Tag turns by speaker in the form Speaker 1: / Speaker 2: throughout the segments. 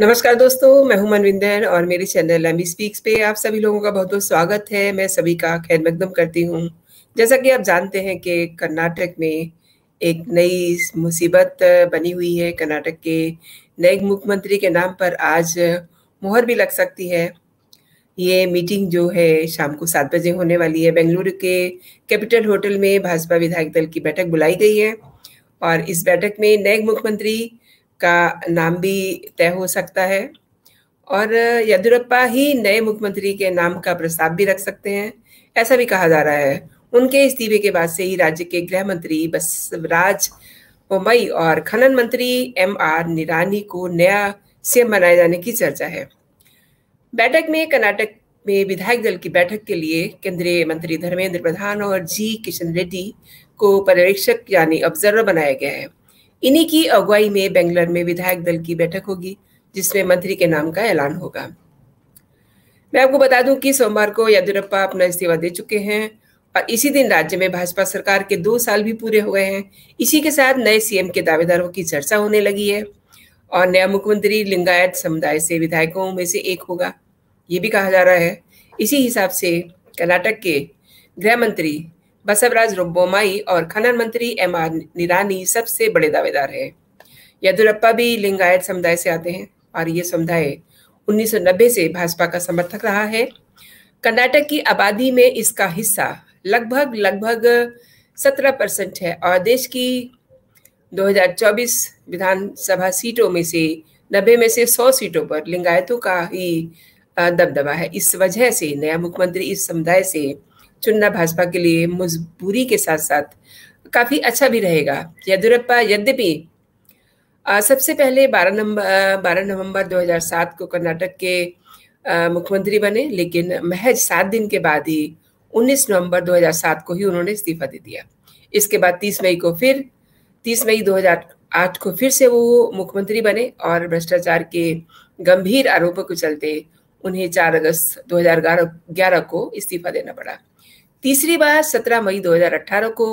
Speaker 1: नमस्कार दोस्तों मैं हूं मनविंदर और मेरे चैनल एमी स्पीक्स पे आप सभी लोगों का बहुत बहुत स्वागत है मैं सभी का खैर मकदम करती हूं जैसा कि आप जानते हैं कि कर्नाटक में एक नई मुसीबत बनी हुई है कर्नाटक के नए मुख्यमंत्री के नाम पर आज मोहर भी लग सकती है ये मीटिंग जो है शाम को सात बजे होने वाली है बेंगलुरु के कैपिटल होटल में भाजपा विधायक दल की बैठक बुलाई गई है और इस बैठक में नए मुख्यमंत्री का नाम भी तय हो सकता है और येदुरप्पा ही नए मुख्यमंत्री के नाम का प्रस्ताव भी रख सकते हैं ऐसा भी कहा जा रहा है उनके इस्तीफे के बाद से ही राज्य के गृह मंत्री बसवराज बोमई और खनन मंत्री एम आर निरानी को नया सीएम बनाए जाने की चर्चा है बैठक में कर्नाटक में विधायक दल की बैठक के लिए केंद्रीय मंत्री धर्मेंद्र प्रधान और जी किशन रेड्डी को पर्यवेक्षक यानी ऑब्जर्वर बनाया गया है इन्हीं की अगुवाई में बेंगलोर में विधायक दल की बैठक होगी जिसमें मंत्री के नाम का ऐलान होगा मैं आपको बता दूं कि सोमवार को येदुरप्पा अपना इस्तीफा दे चुके हैं और इसी दिन राज्य में भाजपा सरकार के दो साल भी पूरे हो गए हैं इसी के साथ नए सीएम के दावेदारों की चर्चा होने लगी है और नया मुख्यमंत्री लिंगायत समुदाय से विधायकों में से एक होगा ये भी कहा जा रहा है इसी हिसाब से कर्नाटक के गृह मंत्री बसवराज रोबोमाई और खनन मंत्री एम आर निरानी सबसे बड़े दावेदार हैं येदुरप्पा भी लिंगायत समुदाय से आते हैं और ये समुदाय 1990 से भाजपा का समर्थक रहा है कर्नाटक की आबादी में इसका हिस्सा लगभग लगभग 17 परसेंट है और देश की 2024 विधानसभा सीटों में से नब्बे में से 100 सीटों पर लिंगायतों का ही दबदबा है इस वजह से नया मुख्यमंत्री इस समुदाय से चुनना भाजपा के लिए मजबूरी के साथ साथ काफी अच्छा भी रहेगा येदुरप्पा यद्यपि सबसे पहले 12 नवंबर 12 नवंबर 2007 को कर्नाटक के मुख्यमंत्री बने लेकिन महज सात दिन के बाद ही 19 नवंबर 2007 को ही उन्होंने इस्तीफा दे दिया इसके बाद 30 मई को फिर 30 मई 2008 को फिर से वो मुख्यमंत्री बने और भ्रष्टाचार के गंभीर आरोपों के चलते उन्हें 4 अगस्त 2011 को इस्तीफा देना पड़ा तीसरी बार 17 मई 2018 को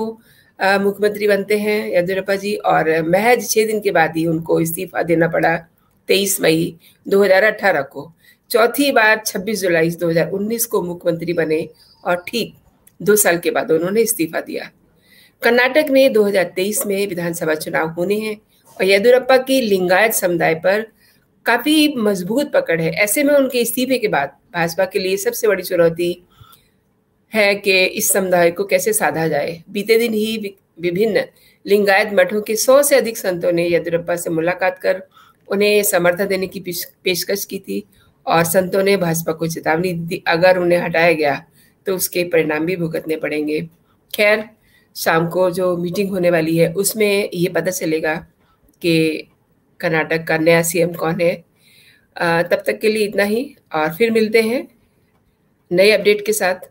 Speaker 1: मुख्यमंत्री बनते हैं येदुरप्पा जी और महज छः दिन के बाद ही उनको इस्तीफा देना पड़ा 23 मई 2018 को चौथी बार 26 जुलाई 2019 को मुख्यमंत्री बने और ठीक दो साल के बाद उन्होंने इस्तीफा दिया कर्नाटक में 2023 में विधानसभा चुनाव होने हैं और येदुरप्पा की लिंगायत समुदाय पर काफ़ी मजबूत पकड़ है ऐसे में उनके इस्तीफे के बाद भाजपा के लिए सबसे बड़ी चुनौती है कि इस समुदाय को कैसे साधा जाए बीते दिन ही विभिन्न लिंगायत मठों के सौ से अधिक संतों ने येदुरप्पा से मुलाकात कर उन्हें समर्थन देने की पेशकश की थी और संतों ने भाजपा को चेतावनी दी अगर उन्हें हटाया गया तो उसके परिणाम भी भुगतने पड़ेंगे खैर शाम को जो मीटिंग होने वाली है उसमें ये पता चलेगा कि कर्नाटक का नया सीएम कौन है तब तक के लिए इतना ही और फिर मिलते हैं नए अपडेट के साथ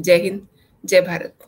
Speaker 1: जय हिंद जय भारत